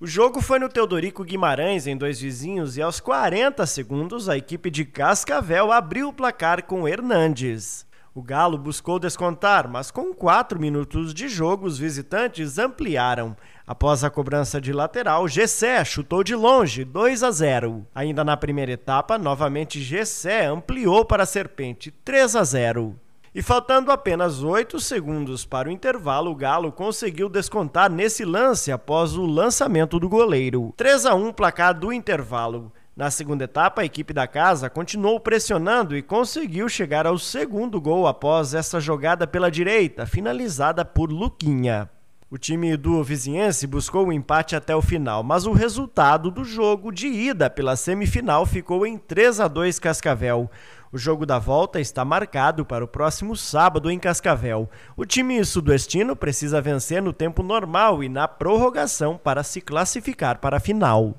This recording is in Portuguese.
O jogo foi no Teodorico Guimarães, em dois vizinhos, e aos 40 segundos a equipe de Cascavel abriu o placar com Hernandes. O Galo buscou descontar, mas com quatro minutos de jogo, os visitantes ampliaram. Após a cobrança de lateral, Gessé chutou de longe, 2 a 0. Ainda na primeira etapa, novamente Gessé ampliou para a Serpente, 3 a 0. E faltando apenas 8 segundos para o intervalo, o Galo conseguiu descontar nesse lance após o lançamento do goleiro. 3 a 1 placar do intervalo. Na segunda etapa, a equipe da casa continuou pressionando e conseguiu chegar ao segundo gol após essa jogada pela direita, finalizada por Luquinha. O time do Vizinhense buscou o empate até o final, mas o resultado do jogo de ida pela semifinal ficou em 3 a 2 Cascavel. O jogo da volta está marcado para o próximo sábado em Cascavel. O time sudestino precisa vencer no tempo normal e na prorrogação para se classificar para a final.